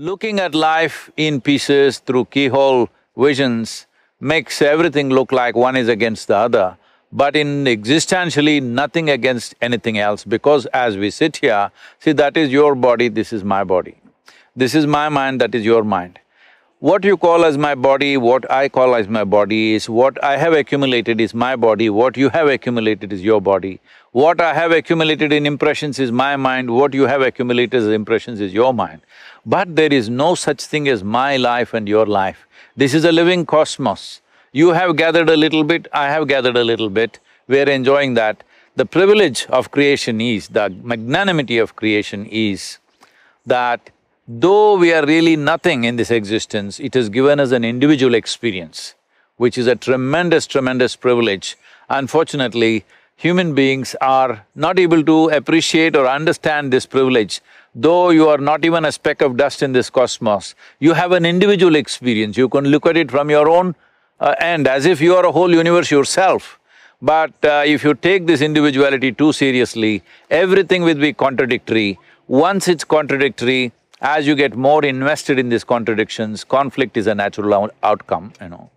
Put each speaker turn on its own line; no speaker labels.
Looking at life in pieces through keyhole visions makes everything look like one is against the other, but in existentially nothing against anything else because as we sit here, see that is your body, this is my body. This is my mind, that is your mind. What you call as my body, what I call as my body is what I have accumulated is my body, what you have accumulated is your body. What I have accumulated in impressions is my mind, what you have accumulated as impressions is your mind. But there is no such thing as my life and your life. This is a living cosmos. You have gathered a little bit, I have gathered a little bit, we're enjoying that. The privilege of creation is, the magnanimity of creation is that Though we are really nothing in this existence, it has given us an individual experience, which is a tremendous, tremendous privilege. Unfortunately, human beings are not able to appreciate or understand this privilege. Though you are not even a speck of dust in this cosmos, you have an individual experience. You can look at it from your own uh, end as if you are a whole universe yourself. But uh, if you take this individuality too seriously, everything will be contradictory. Once it's contradictory, as you get more invested in these contradictions, conflict is a natural outcome, you know.